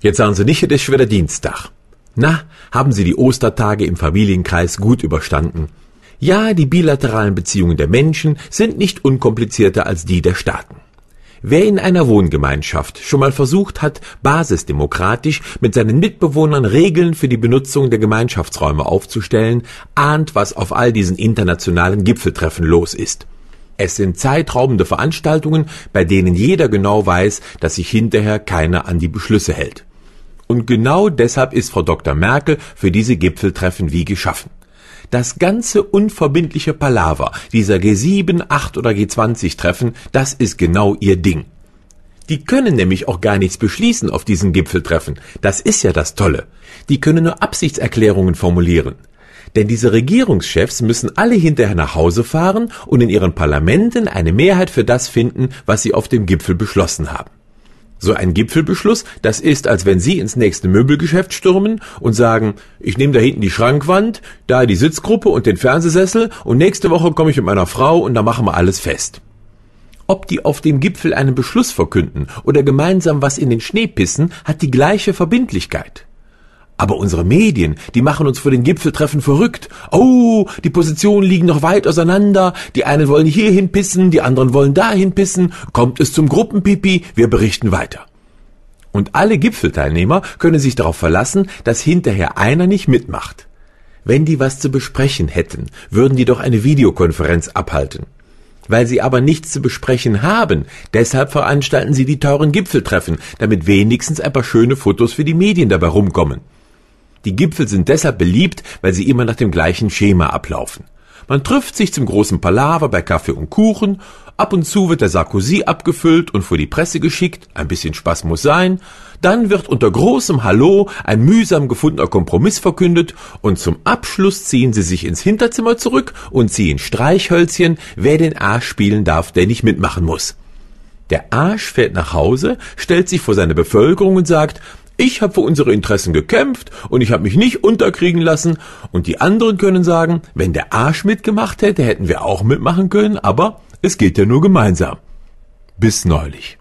Jetzt sagen Sie nicht, es ist schon wieder Dienstag. Na, haben Sie die Ostertage im Familienkreis gut überstanden? Ja, die bilateralen Beziehungen der Menschen sind nicht unkomplizierter als die der Staaten. Wer in einer Wohngemeinschaft schon mal versucht hat, basisdemokratisch mit seinen Mitbewohnern Regeln für die Benutzung der Gemeinschaftsräume aufzustellen, ahnt, was auf all diesen internationalen Gipfeltreffen los ist. Es sind zeitraubende Veranstaltungen, bei denen jeder genau weiß, dass sich hinterher keiner an die Beschlüsse hält. Und genau deshalb ist Frau Dr. Merkel für diese Gipfeltreffen wie geschaffen. Das ganze unverbindliche Palaver dieser G7, 8 oder G20 Treffen, das ist genau ihr Ding. Die können nämlich auch gar nichts beschließen auf diesen Gipfeltreffen. Das ist ja das Tolle. Die können nur Absichtserklärungen formulieren. Denn diese Regierungschefs müssen alle hinterher nach Hause fahren und in ihren Parlamenten eine Mehrheit für das finden, was sie auf dem Gipfel beschlossen haben. So ein Gipfelbeschluss, das ist, als wenn Sie ins nächste Möbelgeschäft stürmen und sagen, ich nehme da hinten die Schrankwand, da die Sitzgruppe und den Fernsehsessel und nächste Woche komme ich mit meiner Frau und da machen wir alles fest. Ob die auf dem Gipfel einen Beschluss verkünden oder gemeinsam was in den Schnee pissen, hat die gleiche Verbindlichkeit. Aber unsere Medien, die machen uns vor den Gipfeltreffen verrückt. Oh, die Positionen liegen noch weit auseinander. Die einen wollen hierhin pissen, die anderen wollen dahin pissen. Kommt es zum Gruppenpipi, wir berichten weiter. Und alle Gipfelteilnehmer können sich darauf verlassen, dass hinterher einer nicht mitmacht. Wenn die was zu besprechen hätten, würden die doch eine Videokonferenz abhalten. Weil sie aber nichts zu besprechen haben, deshalb veranstalten sie die teuren Gipfeltreffen, damit wenigstens ein paar schöne Fotos für die Medien dabei rumkommen. Die Gipfel sind deshalb beliebt, weil sie immer nach dem gleichen Schema ablaufen. Man trifft sich zum großen Palaver bei Kaffee und Kuchen, ab und zu wird der Sarkozy abgefüllt und vor die Presse geschickt, ein bisschen Spaß muss sein, dann wird unter großem Hallo ein mühsam gefundener Kompromiss verkündet und zum Abschluss ziehen sie sich ins Hinterzimmer zurück und ziehen Streichhölzchen, wer den Arsch spielen darf, der nicht mitmachen muss. Der Arsch fährt nach Hause, stellt sich vor seine Bevölkerung und sagt, ich habe für unsere Interessen gekämpft und ich habe mich nicht unterkriegen lassen. Und die anderen können sagen, wenn der Arsch mitgemacht hätte, hätten wir auch mitmachen können, aber es geht ja nur gemeinsam. Bis neulich.